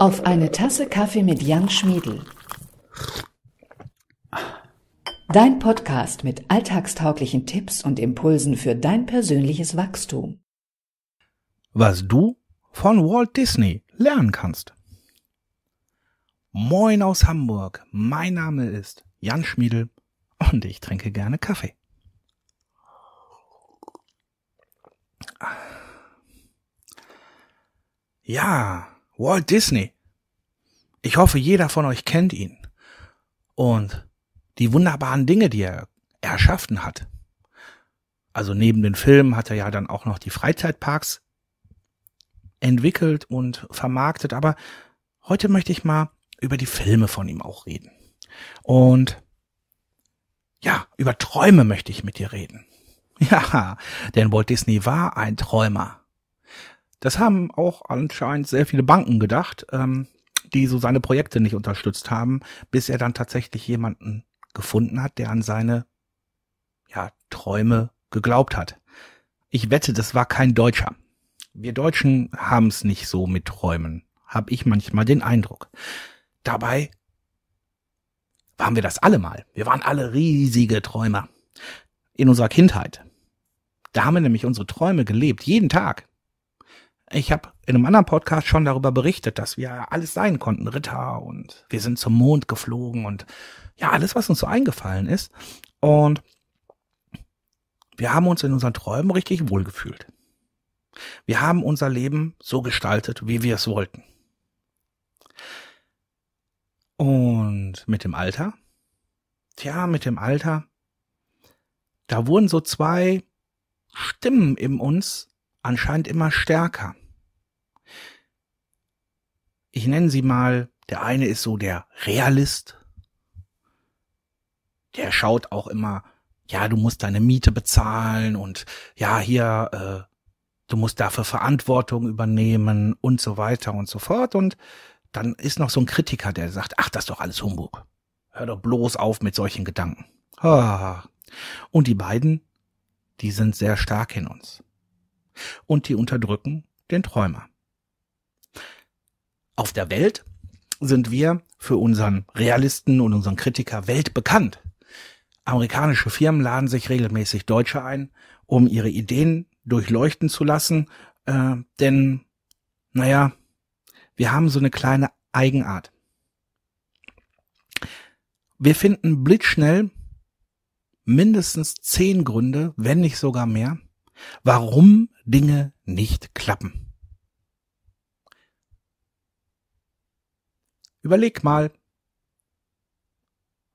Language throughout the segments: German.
auf eine Tasse Kaffee mit Jan Schmiedel. Dein Podcast mit alltagstauglichen Tipps und Impulsen für dein persönliches Wachstum. Was du von Walt Disney lernen kannst. Moin aus Hamburg, mein Name ist Jan Schmiedel und ich trinke gerne Kaffee. Ja, Walt Disney. Ich hoffe, jeder von euch kennt ihn. Und die wunderbaren Dinge, die er erschaffen hat. Also neben den Filmen hat er ja dann auch noch die Freizeitparks entwickelt und vermarktet. Aber heute möchte ich mal über die Filme von ihm auch reden. Und ja, über Träume möchte ich mit dir reden. Ja, denn Walt Disney war ein Träumer. Das haben auch anscheinend sehr viele Banken gedacht, ähm, die so seine Projekte nicht unterstützt haben, bis er dann tatsächlich jemanden gefunden hat, der an seine ja, Träume geglaubt hat. Ich wette, das war kein Deutscher. Wir Deutschen haben es nicht so mit Träumen, habe ich manchmal den Eindruck. Dabei waren wir das alle mal. Wir waren alle riesige Träumer in unserer Kindheit. Da haben wir nämlich unsere Träume gelebt, jeden Tag. Ich habe in einem anderen Podcast schon darüber berichtet, dass wir alles sein konnten, Ritter und wir sind zum Mond geflogen und ja, alles, was uns so eingefallen ist. Und wir haben uns in unseren Träumen richtig wohlgefühlt. Wir haben unser Leben so gestaltet, wie wir es wollten. Und mit dem Alter? Tja, mit dem Alter. Da wurden so zwei Stimmen in uns anscheinend immer stärker ich nenne sie mal, der eine ist so der Realist. Der schaut auch immer, ja, du musst deine Miete bezahlen und ja, hier, äh, du musst dafür Verantwortung übernehmen und so weiter und so fort. Und dann ist noch so ein Kritiker, der sagt, ach, das ist doch alles Humbug. Hör doch bloß auf mit solchen Gedanken. Und die beiden, die sind sehr stark in uns. Und die unterdrücken den Träumer. Auf der Welt sind wir für unseren Realisten und unseren Kritiker weltbekannt. Amerikanische Firmen laden sich regelmäßig Deutsche ein, um ihre Ideen durchleuchten zu lassen, äh, denn, naja, wir haben so eine kleine Eigenart. Wir finden blitzschnell mindestens zehn Gründe, wenn nicht sogar mehr, warum Dinge nicht klappen. Überleg mal,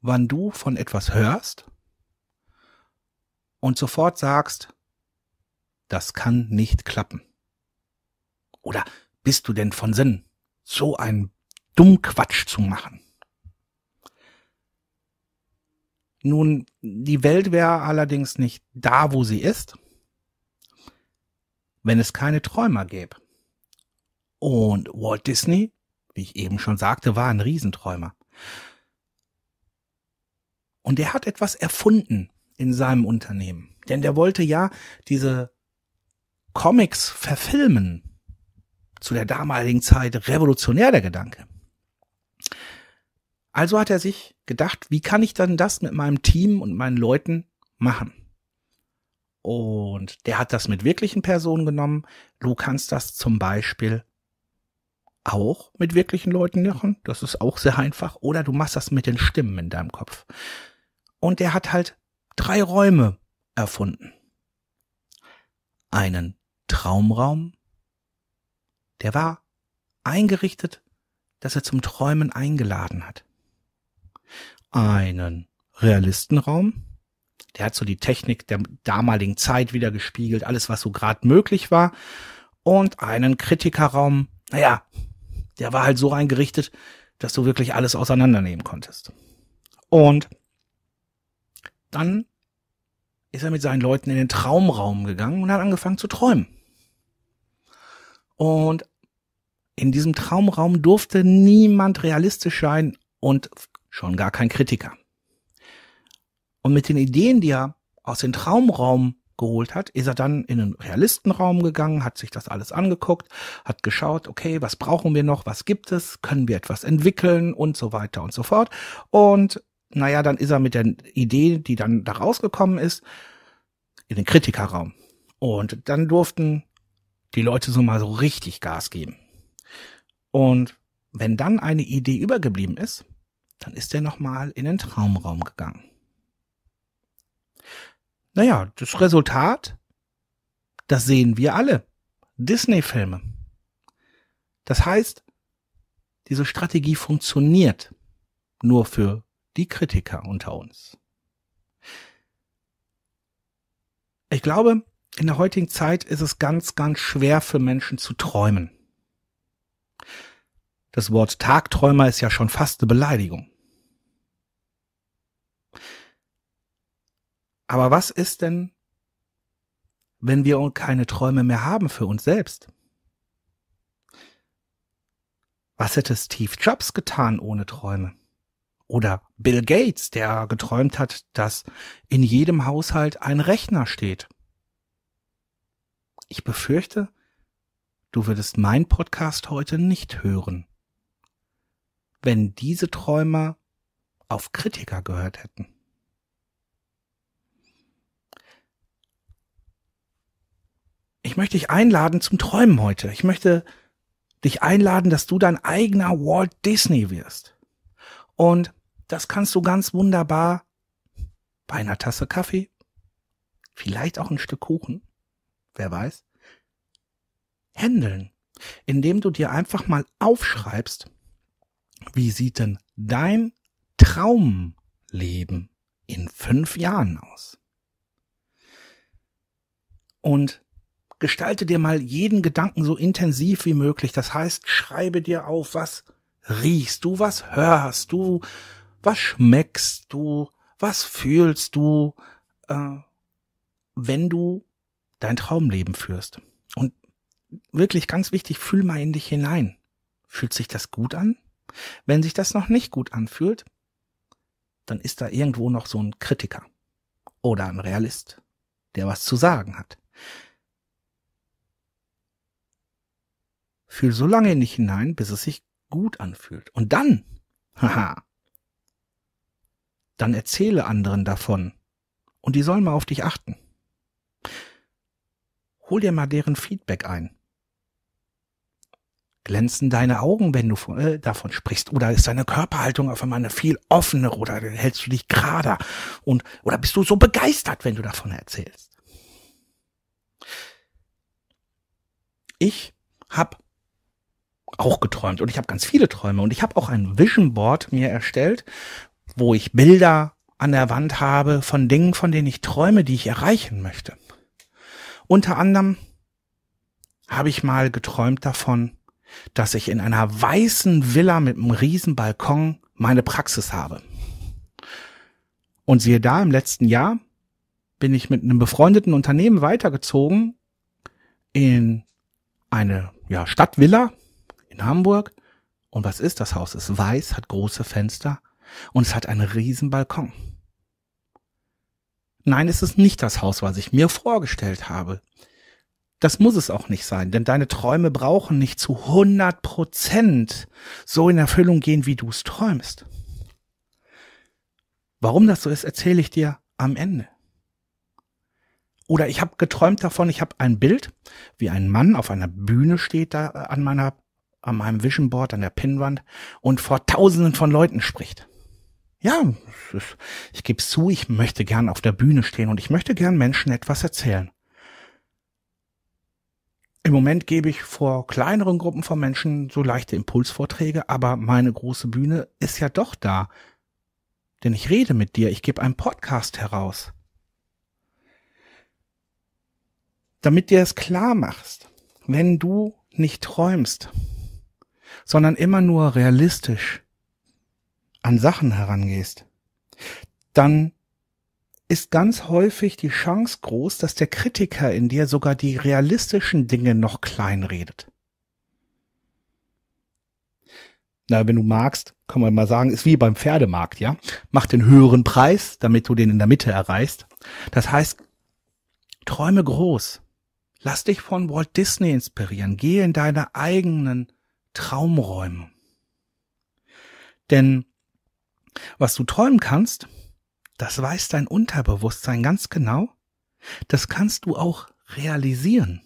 wann du von etwas hörst und sofort sagst, das kann nicht klappen. Oder bist du denn von Sinn, so einen dummen Quatsch zu machen? Nun, die Welt wäre allerdings nicht da, wo sie ist, wenn es keine Träumer gäbe. Und Walt Disney wie ich eben schon sagte, war ein Riesenträumer. Und er hat etwas erfunden in seinem Unternehmen. Denn der wollte ja diese Comics verfilmen. Zu der damaligen Zeit revolutionär der Gedanke. Also hat er sich gedacht, wie kann ich dann das mit meinem Team und meinen Leuten machen? Und der hat das mit wirklichen Personen genommen. Du kannst das zum Beispiel auch mit wirklichen Leuten machen. Das ist auch sehr einfach. Oder du machst das mit den Stimmen in deinem Kopf. Und er hat halt drei Räume erfunden. Einen Traumraum, der war eingerichtet, dass er zum Träumen eingeladen hat. Einen Realistenraum, der hat so die Technik der damaligen Zeit wieder gespiegelt, alles was so gerade möglich war. Und einen Kritikerraum, naja, der war halt so eingerichtet, dass du wirklich alles auseinandernehmen konntest. Und dann ist er mit seinen Leuten in den Traumraum gegangen und hat angefangen zu träumen. Und in diesem Traumraum durfte niemand realistisch sein und schon gar kein Kritiker. Und mit den Ideen, die er aus dem Traumraum geholt hat, ist er dann in einen Realistenraum gegangen, hat sich das alles angeguckt, hat geschaut, okay, was brauchen wir noch, was gibt es, können wir etwas entwickeln und so weiter und so fort. Und naja, dann ist er mit der Idee, die dann da rausgekommen ist, in den Kritikerraum. Und dann durften die Leute so mal so richtig Gas geben. Und wenn dann eine Idee übergeblieben ist, dann ist er nochmal in den Traumraum gegangen. Naja, das Resultat, das sehen wir alle. Disney-Filme. Das heißt, diese Strategie funktioniert nur für die Kritiker unter uns. Ich glaube, in der heutigen Zeit ist es ganz, ganz schwer für Menschen zu träumen. Das Wort Tagträumer ist ja schon fast eine Beleidigung. Aber was ist denn, wenn wir keine Träume mehr haben für uns selbst? Was hätte Steve Jobs getan ohne Träume? Oder Bill Gates, der geträumt hat, dass in jedem Haushalt ein Rechner steht. Ich befürchte, du würdest mein Podcast heute nicht hören, wenn diese Träumer auf Kritiker gehört hätten. ich möchte dich einladen zum Träumen heute. Ich möchte dich einladen, dass du dein eigener Walt Disney wirst. Und das kannst du ganz wunderbar bei einer Tasse Kaffee, vielleicht auch ein Stück Kuchen, wer weiß, handeln, indem du dir einfach mal aufschreibst, wie sieht denn dein Traumleben in fünf Jahren aus? Und gestalte dir mal jeden Gedanken so intensiv wie möglich. Das heißt, schreibe dir auf, was riechst du, was hörst du, was schmeckst du, was fühlst du, äh, wenn du dein Traumleben führst. Und wirklich ganz wichtig, fühl mal in dich hinein. Fühlt sich das gut an? Wenn sich das noch nicht gut anfühlt, dann ist da irgendwo noch so ein Kritiker oder ein Realist, der was zu sagen hat. Gefühl so lange nicht hinein, bis es sich gut anfühlt. Und dann, haha, dann erzähle anderen davon. Und die sollen mal auf dich achten. Hol dir mal deren Feedback ein. Glänzen deine Augen, wenn du von, äh, davon sprichst? Oder ist deine Körperhaltung auf einmal eine viel offenere? Oder hältst du dich gerader? Und, oder bist du so begeistert, wenn du davon erzählst? Ich habe auch geträumt und ich habe ganz viele Träume und ich habe auch ein Vision Board mir erstellt, wo ich Bilder an der Wand habe von Dingen, von denen ich träume, die ich erreichen möchte. Unter anderem habe ich mal geträumt davon, dass ich in einer weißen Villa mit einem riesen Balkon meine Praxis habe. Und siehe da, im letzten Jahr bin ich mit einem befreundeten Unternehmen weitergezogen in eine ja, Stadtvilla in Hamburg. Und was ist das Haus? Es ist weiß, hat große Fenster und es hat einen riesen Balkon. Nein, es ist nicht das Haus, was ich mir vorgestellt habe. Das muss es auch nicht sein, denn deine Träume brauchen nicht zu 100 Prozent so in Erfüllung gehen, wie du es träumst. Warum das so ist, erzähle ich dir am Ende. Oder ich habe geträumt davon, ich habe ein Bild, wie ein Mann auf einer Bühne steht da äh, an meiner an meinem Vision Board, an der Pinnwand und vor Tausenden von Leuten spricht. Ja, ich gebe zu, ich möchte gern auf der Bühne stehen und ich möchte gern Menschen etwas erzählen. Im Moment gebe ich vor kleineren Gruppen von Menschen so leichte Impulsvorträge, aber meine große Bühne ist ja doch da. Denn ich rede mit dir, ich gebe einen Podcast heraus. Damit dir es klar machst, wenn du nicht träumst, sondern immer nur realistisch an Sachen herangehst, dann ist ganz häufig die Chance groß, dass der Kritiker in dir sogar die realistischen Dinge noch kleinredet. Na, wenn du magst, kann man mal sagen, ist wie beim Pferdemarkt, ja? Mach den höheren Preis, damit du den in der Mitte erreichst. Das heißt, träume groß. Lass dich von Walt Disney inspirieren. Geh in deine eigenen Traumräume. Denn was du träumen kannst, das weiß dein Unterbewusstsein ganz genau, das kannst du auch realisieren.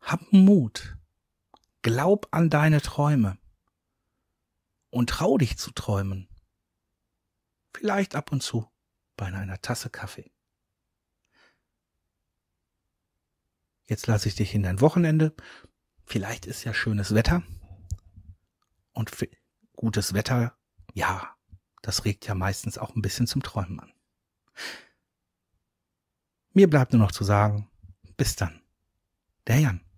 Hab Mut, glaub an deine Träume und trau dich zu träumen. Vielleicht ab und zu bei einer Tasse Kaffee. Jetzt lasse ich dich in dein Wochenende. Vielleicht ist ja schönes Wetter. Und gutes Wetter, ja, das regt ja meistens auch ein bisschen zum Träumen an. Mir bleibt nur noch zu sagen, bis dann. Der Jan.